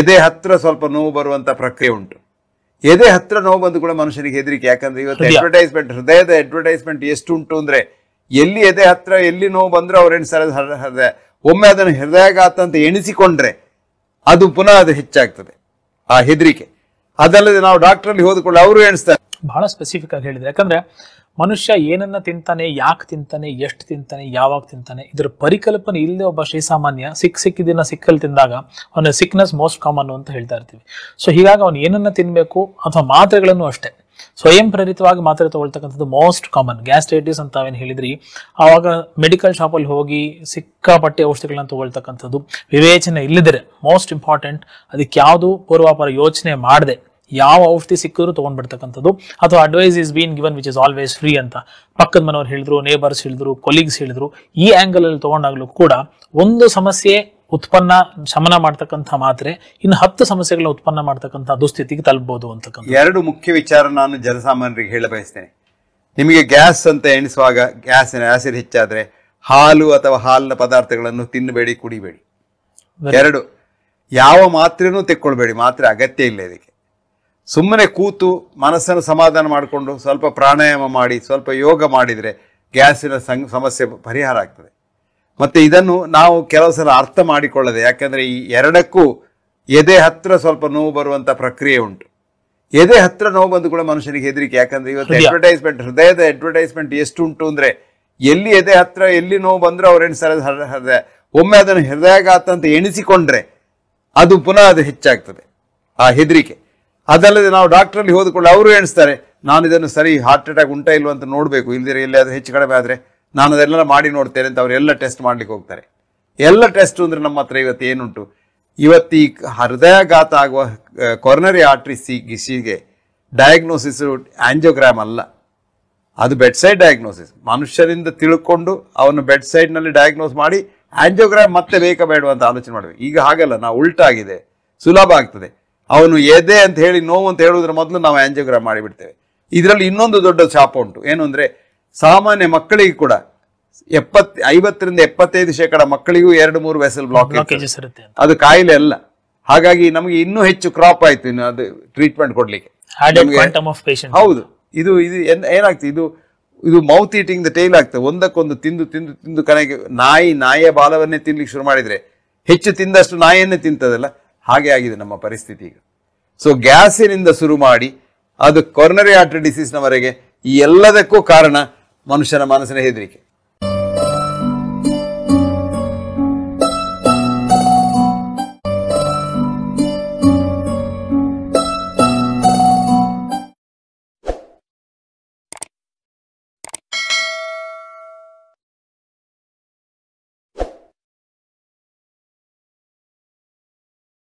ಎದೆ ಹತ್ರ ಸ್ವಲ್ಪ ನೋವು ಬರುವಂತ ಪ್ರಕ್ರಿಯೆ ಉಂಟು ಎದೆ ಹತ್ರ ನೋವು ಬಂದು ಕೂಡ ಮನುಷ್ಯನಿಗೆ ಹೆದರಿಕೆ ಯಾಕಂದ್ರೆ ಇವತ್ತು ಅಡ್ವರ್ಟೈಸ್ಮೆಂಟ್ ಹೃದಯದ ಅಡ್ವರ್ಟೈಸ್ಮೆಂಟ್ ಎಷ್ಟು ಉಂಟು ಅಂದ್ರೆ ಎಲ್ಲಿ ಎದೆ ಹತ್ರ ಎಲ್ಲಿ ನೋವು ಬಂದ್ರೆ ಅವ್ರು ಎಣಿಸ್ತಾರೆ ಹೃದಯ ಒಮ್ಮೆ ಅದನ್ನು ಹೃದಯಾಘಾತ ಅಂತ ಎಣಿಸಿಕೊಂಡ್ರೆ ಅದು ಪುನಃ ಅದು ಹೆಚ್ಚಾಗ್ತದೆ ಆ ಹೆದರಿಕೆ ಅದಲ್ಲದೆ ನಾವು ಅಲ್ಲಿ ಹೋದ್ಕೊಳ್ಳಿ ಅವರು ಎಣಿಸ್ತಾರೆ ಬಹಳ ಸ್ಪೆಸಿಫಿಕ್ ಆಗಿ ಹೇಳಿದ್ರೆ ಯಾಕಂದ್ರೆ ಮನುಷ್ಯ ಏನನ್ನ ತಿಂತಾನೆ ಯಾಕೆ ತಿಂತಾನೆ ಎಷ್ಟು ತಿಂತಾನೆ ಯಾವಾಗ ತಿಂತಾನೆ ಇದರ ಪರಿಕಲ್ಪನೆ ಇಲ್ಲದೆ ಒಬ್ಬ ಶ್ರೀಸಾಮಾನ್ಯ ಸಿಕ್ ಸಿಕ್ಕಿದಿನ ಸಿಕ್ಕಲ್ಲಿ ತಿಂದಾಗ ಅವನ ಸಿಕ್ನೆಸ್ ಮೋಸ್ಟ್ ಕಾಮನ್ ಅಂತ ಹೇಳ್ತಾ ಇರ್ತೀವಿ ಸೊ ಹೀಗಾಗಿ ಅವನು ಏನನ್ನ ತಿನ್ಬೇಕು ಅಥವಾ ಮಾತ್ರೆಗಳನ್ನು ಅಷ್ಟೇ ಸ್ವಯಂ ಪ್ರೇರಿತವಾಗಿ ಮಾತ್ರೆ ತಗೊಳ್ತಕ್ಕಂಥದ್ದು ಮೋಸ್ಟ್ ಕಾಮನ್ ಗ್ಯಾಸ್ಟ್ರೈಟಿಸ್ ಅಂತ ಏನು ಹೇಳಿದ್ರಿ ಆವಾಗ ಮೆಡಿಕಲ್ ಶಾಪಲ್ಲಿ ಹೋಗಿ ಸಿಕ್ಕಾಪಟ್ಟೆ ಔಷಧಿಗಳನ್ನ ತಗೊಳ್ತಕ್ಕಂಥದ್ದು ವಿವೇಚನೆ ಇಲ್ಲದಿರೆ ಮೋಸ್ಟ್ ಇಂಪಾರ್ಟೆಂಟ್ ಅದಕ್ಕೆ ಯಾವುದು ಪೂರ್ವಾಪರ ಯೋಚನೆ ಮಾಡದೆ ಯಾವ ಔಷಧಿ ಸಿಕ್ಕಿದ್ರು ತಗೊಂಡ್ಬಿಡ್ತಕ್ಕಂಥದ್ದು ಅಥವಾ advice is been given which is always free ಅಂತ ಪಕ್ಕದ ಮನೆಯವ್ರು ಹೇಳಿದ್ರು ನೇಬರ್ಸ್ ಹೇಳಿದ್ರು ಕೊಲೀಗ್ಸ್ ಹೇಳಿದ್ರು ಈ ಆಂಗಲ್ ಅಲ್ಲಿ ತಗೊಂಡಾಗ್ಲೂ ಕೂಡ ಒಂದು ಸಮಸ್ಯೆ ಉತ್ಪನ್ನ ಶಮನ ಮಾಡ್ತಕ್ಕಂಥ ಮಾತ್ರೆ ಇನ್ನು ಹತ್ತು ಸಮಸ್ಯೆಗಳ ಉತ್ಪನ್ನ ಮಾಡ್ತಕ್ಕಂಥ ದುಸ್ಥಿತಿಗೆ ತಲುಪಬಹುದು ಅಂತ ಎರಡು ಮುಖ್ಯ ವಿಚಾರ ನಾನು ಜನಸಾಮಾನ್ಯರಿಗೆ ಹೇಳ ಬಯಸ್ತೇನೆ ನಿಮಗೆ ಗ್ಯಾಸ್ ಅಂತ ಎಣಿಸುವಾಗ ಗ್ಯಾಸಿನ ಆಸಿಡ್ ಹೆಚ್ಚಾದರೆ ಹಾಲು ಅಥವಾ ಹಾಲಿನ ಪದಾರ್ಥಗಳನ್ನು ತಿನ್ನಬೇಡಿ ಕುಡಿಬೇಡಿ ಎರಡು ಯಾವ ಮಾತ್ರೆನೂ ತೆಕ್ಕೊಳ್ಬೇಡಿ ಮಾತ್ರೆ ಅಗತ್ಯ ಇಲ್ಲ ಇದಕ್ಕೆ ಸುಮ್ಮನೆ ಕೂತು ಮನಸ್ಸನ್ನು ಸಮಾಧಾನ ಮಾಡಿಕೊಂಡು ಸ್ವಲ್ಪ ಪ್ರಾಣಾಯಾಮ ಮಾಡಿ ಸ್ವಲ್ಪ ಯೋಗ ಮಾಡಿದರೆ ಗ್ಯಾಸಿನ ಸಮಸ್ಯೆ ಪರಿಹಾರ ಆಗ್ತದೆ ಮತ್ತು ಇದನ್ನು ನಾವು ಕೆಲವು ಸಲ ಅರ್ಥ ಮಾಡಿಕೊಳ್ಳದೆ ಯಾಕೆಂದರೆ ಈ ಎರಡಕ್ಕೂ ಎದೆ ಹತ್ತಿರ ಸ್ವಲ್ಪ ನೋವು ಬರುವಂಥ ಪ್ರಕ್ರಿಯೆ ಉಂಟು ಎದೆ ಹತ್ತಿರ ನೋವು ಬಂದು ಕೂಡ ಮನುಷ್ಯನಿಗೆ ಹೆದರಿಕೆ ಯಾಕಂದರೆ ಇವತ್ತು ಅಡ್ವರ್ಟೈಸ್ಮೆಂಟ್ ಹೃದಯದ ಅಡ್ವರ್ಟೈಸ್ಮೆಂಟ್ ಎಷ್ಟು ಉಂಟು ಅಂದರೆ ಎಲ್ಲಿ ಎದೆ ಹತ್ತಿರ ಎಲ್ಲಿ ನೋವು ಬಂದರೂ ಅವ್ರು ಸರ ಹೃದಯ ಒಮ್ಮೆ ಅದನ್ನು ಹೃದಯಾಘಾತ ಅಂತ ಎಣಿಸಿಕೊಂಡ್ರೆ ಅದು ಪುನಃ ಅದು ಹೆಚ್ಚಾಗ್ತದೆ ಆ ಹೆದರಿಕೆ ಅದಲ್ಲದೆ ನಾವು ಡಾಕ್ಟ್ರಲ್ಲಿ ಹೋದಿಕೊಂಡು ಅವರು ಎಣಿಸ್ತಾರೆ ನಾನು ಇದನ್ನು ಸರಿ ಹಾರ್ಟ್ ಅಟ್ಯಾಕ್ ಉಂಟಾ ಇಲ್ವ ಅಂತ ನೋಡಬೇಕು ಇಲ್ಲದಿರೇ ಇಲ್ಲಿ ಹೆಚ್ಚು ಕಡಿಮೆ ಆದರೆ ನಾನು ಅದೆಲ್ಲ ಮಾಡಿ ನೋಡ್ತೇನೆ ಅಂತ ಅವರೆಲ್ಲ ಟೆಸ್ಟ್ ಮಾಡಲಿಕ್ಕೆ ಹೋಗ್ತಾರೆ ಎಲ್ಲ ಟೆಸ್ಟ್ ಅಂದರೆ ನಮ್ಮ ಹತ್ರ ಇವತ್ತು ಏನುಂಟು ಇವತ್ತು ಈ ಹೃದಯಾಘಾತ ಆಗುವ ಕೊರ್ನರಿ ಆರ್ಟ್ರಿ ಸಿಗೆ ಡಯಾಗ್ನೋಸಿಸ್ ಆ್ಯಂಜಿಯೋಗ್ರಾಮ್ ಅಲ್ಲ ಅದು ಬೆಡ್ ಸೈಡ್ ಡಯಾಗ್ನೋಸಿಸ್ ಮನುಷ್ಯರಿಂದ ತಿಳ್ಕೊಂಡು ಅವನು ಬೆಡ್ ಸೈಡ್ನಲ್ಲಿ ಡಯಾಗ್ನೋಸ್ ಮಾಡಿ ಆಂಜಿಯೋಗ್ರಾಮ್ ಮತ್ತೆ ಬೇಕಾ ಬೇಡುವಂತ ಆಲೋಚನೆ ಮಾಡಬೇಕು ಈಗ ಹಾಗಲ್ಲ ನಾವು ಉಲ್ಟಾಗಿದೆ ಸುಲಭ ಆಗ್ತದೆ ಅವನು ಎದೆ ಅಂತ ಹೇಳಿ ನೋವು ಅಂತ ಹೇಳುವುದರ ಮೊದಲು ನಾವು ಆಂಜಿಯೋಗ್ರಾಮ್ ಮಾಡಿಬಿಡ್ತೇವೆ ಇದರಲ್ಲಿ ಇನ್ನೊಂದು ದೊಡ್ಡ ಶಾಪ ಉಂಟು ಏನು ಅಂದರೆ ಸಾಮಾನ್ಯ ಮಕ್ಕಳಿಗೆ ಕೂಡ ಎಪ್ಪತ್ ಐವತ್ತರಿಂದ ಎಪ್ಪತ್ತೈದು ಶೇಕಡ ಮಕ್ಕಳಿಗೂ ಎರಡು ಮೂರು ವೆಸಲ್ ಬ್ಲಾಕ್ ಅದು ಕಾಯಿಲೆ ಅಲ್ಲ ಹಾಗಾಗಿ ನಮಗೆ ಇನ್ನೂ ಹೆಚ್ಚು ಕ್ರಾಪ್ ಆಯ್ತು ಇನ್ನು ಅದು ಟ್ರೀಟ್ಮೆಂಟ್ ಕೊಡ್ಲಿಕ್ಕೆ ಹೌದು ಇದು ಇದು ಏನಾಗ್ತದೆ ಇದು ಇದು ಮೌತ್ ಈಟಿಂಗ್ ದ ಟೈಲ್ ಆಗ್ತದೆ ಒಂದಕ್ಕೊಂದು ತಿಂದು ತಿಂದು ತಿಂದು ಕನೆಗೆ ನಾಯಿ ನಾಯಿಯ ಬಾಲವನ್ನೇ ತಿನ್ಲಿಕ್ಕೆ ಶುರು ಮಾಡಿದ್ರೆ ಹೆಚ್ಚು ತಿಂದಷ್ಟು ನಾಯಿಯನ್ನೇ ತಿಂತದಲ್ಲ ಹಾಗೆ ಆಗಿದೆ ನಮ್ಮ ಪರಿಸ್ಥಿತಿ ಈಗ ಸೊ ಗ್ಯಾಸಿನಿಂದ ಶುರು ಮಾಡಿ ಅದು ಕೊರ್ನರಿ ಆರ್ಟರಿ ಡಿಸೀಸ್ನವರೆಗೆ ಈ ಎಲ್ಲದಕ್ಕೂ ಕಾರಣ ಮನುಷ್ಯನ ಮನಸ್ಸಿನ ಹೆದರಿಕೆ